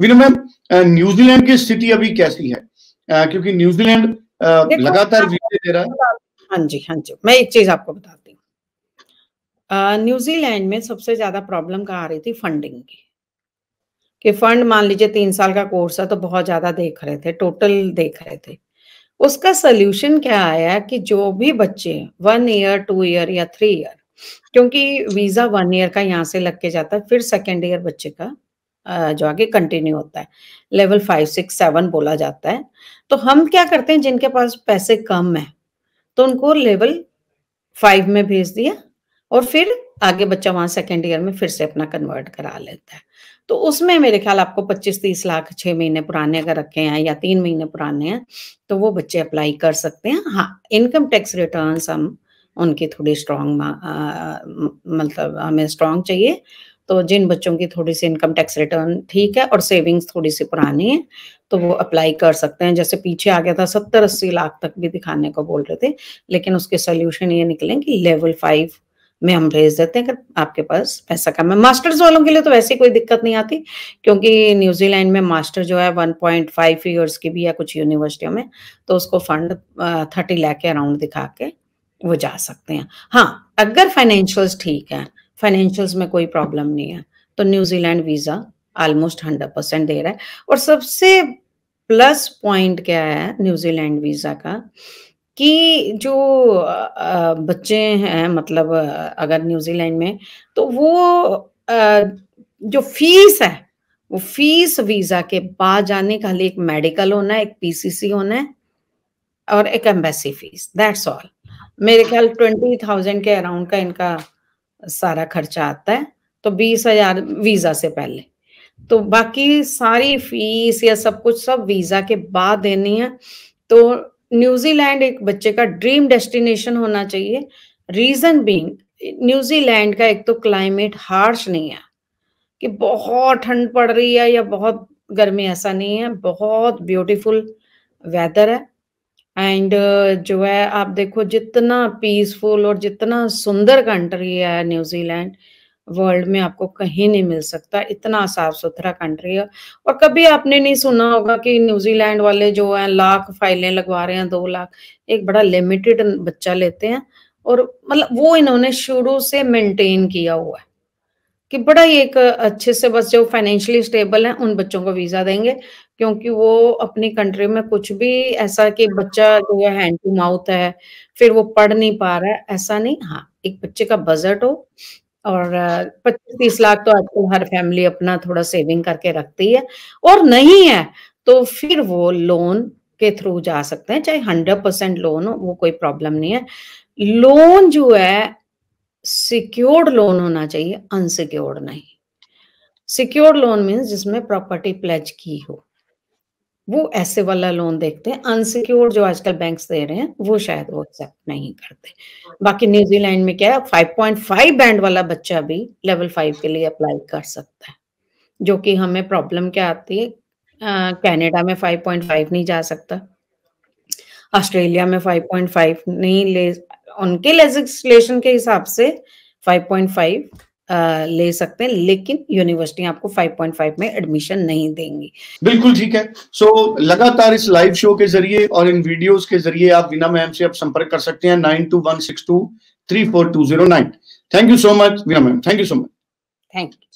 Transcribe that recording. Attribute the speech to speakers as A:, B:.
A: विनय ma'am New Zealand की स्थिति अभी कैसी है आ, uh, क्योंकि न्यूजीलैंड uh, लगातार जीते दे रहा है हाँ जी हाँ जी मैं एक चीज आपको बताती हूँ न्यूजीलैंड uh, में सबसे ज्यादा प्रॉब्लम कहा आ रही थी फंडिंग की कि फंड मान लीजिए तीन साल का कोर्स है तो बहुत ज्यादा देख रहे थे टोटल देख रहे थे उसका सोल्यूशन क्या आया कि जो भी बच्चे वन ईयर टू ईयर या थ्री ईयर क्योंकि वीजा वन ईयर का यहाँ से लग के जाता है फिर सेकेंड ईयर बच्चे का जो आगे कंटिन्यू होता है लेवल फाइव सिक्स सेवन बोला जाता है तो हम क्या करते हैं जिनके पास पैसे कम है तो उनको लेवल फाइव में भेज दिया और फिर आगे बच्चा वहां सेकेंड ईयर में फिर से अपना कन्वर्ट करा लेता है तो उसमें मेरे ख्याल आपको 25-30 लाख छह महीने पुराने अगर रखे हैं या तीन महीने पुराने हैं तो वो बच्चे अप्लाई कर सकते हैं हाँ इनकम टैक्स रिटर्न्स हम उनकी थोड़ी स्ट्रांग मतलब हमें स्ट्रांग चाहिए तो जिन बच्चों की थोड़ी सी इनकम टैक्स रिटर्न ठीक है और सेविंग्स थोड़ी सी पुरानी है तो वो अप्लाई हम्म। कर सकते हैं जैसे पीछे आ गया था सत्तर अस्सी लाख तक भी दिखाने को बोल रहे थे लेकिन उसके सोल्यूशन ये निकले कि लेवल फाइव में हम भेज देते हैं अगर आपके पास पैसा कम है मास्टर्स वालों के लिए तो वैसे कोई दिक्कत नहीं आती क्योंकि न्यूजीलैंड में मास्टर जो है 1.5 पॉइंट ईयर्स की भी है कुछ यूनिवर्सिटियों में तो उसको फंड थर्टी लैख के अराउंड दिखा के वो जा सकते हैं हाँ अगर फाइनेंशियल्स ठीक है फाइनेंशियल्स में कोई प्रॉब्लम नहीं है तो New Zealand visa almost hundred percent दे रहा है और सबसे प्लस पॉइंट क्या है न्यूजीलैंड वीज़ा का कि जो बच्चे हैं मतलब अगर न्यूजीलैंड में तो वो जो फीस है वो फीस वीजा के बाद जाने का खाली एक मेडिकल होना है एक पीसीसी होना है और एक एम्बेसी फीस दैट्स ऑल मेरे ख्याल ट्वेंटी थाउजेंड के अराउंड का इनका सारा खर्चा आता है तो बीस हजार वीजा से पहले तो बाकी सारी फीस या सब कुछ सब वीजा के बाद देनी है तो न्यूजीलैंड एक बच्चे का ड्रीम डेस्टिनेशन होना चाहिए रीजन बीइंग न्यूजीलैंड का एक तो क्लाइमेट हार्श नहीं है कि बहुत ठंड पड़ रही है या बहुत गर्मी ऐसा नहीं है बहुत ब्यूटीफुल वेदर है एंड uh, जो है आप देखो जितना पीसफुल और जितना सुंदर कंट्री है न्यूजीलैंड वर्ल्ड में आपको कहीं नहीं मिल सकता इतना साफ सुथरा कंट्री है और कभी आपने नहीं सुना होगा कि न्यूजीलैंड वाले जो है लाख फाइलें लगवा रहे हैं दो लाख एक बड़ा लिमिटेड बच्चा लेते हैं और मतलब वो इन्होंने शुरू से मेंटेन किया हुआ है कि बड़ा ही एक अच्छे से बस जो फाइनेंशियली स्टेबल है उन बच्चों को वीजा देंगे क्योंकि वो अपनी कंट्री में कुछ भी ऐसा कि बच्चा जो है हैंड टू माउथ है फिर वो पढ़ नहीं पा रहा है ऐसा नहीं हाँ एक बच्चे का बजट हो और पच्चीस तीस लाख तो आजकल हर फैमिली अपना थोड़ा सेविंग करके रखती है और नहीं है तो फिर वो लोन के थ्रू जा सकते हैं चाहे हंड्रेड परसेंट लोन हो वो कोई प्रॉब्लम नहीं है लोन जो है सिक्योर्ड लोन होना चाहिए अनसिक्योर्ड नहीं सिक्योर्ड लोन मीन्स जिसमें प्रॉपर्टी प्लेज की हो वो ऐसे वाला लोन देखते हैं अनसिक्योर्ड जो आजकल बैंक्स दे रहे हैं वो शायद वो एक्सेप्ट नहीं करते बाकी न्यूजीलैंड में क्या है 5.5 बैंड वाला बच्चा भी लेवल फाइव के लिए अप्लाई कर सकता है जो कि हमें प्रॉब्लम क्या आती है कनाडा में 5.5 नहीं जा सकता ऑस्ट्रेलिया में 5.5 नहीं ले उनके लेजिस्लेशन के हिसाब से 5.5 ले सकते हैं लेकिन यूनिवर्सिटी आपको 5.5 में एडमिशन नहीं देंगी बिल्कुल ठीक है सो so, लगातार इस लाइव शो के जरिए और इन वीडियोस के जरिए आप विना मैम से आप संपर्क कर सकते हैं nine two one six two three four two zero nine thank you so much Veena ma'am thank you so much thank you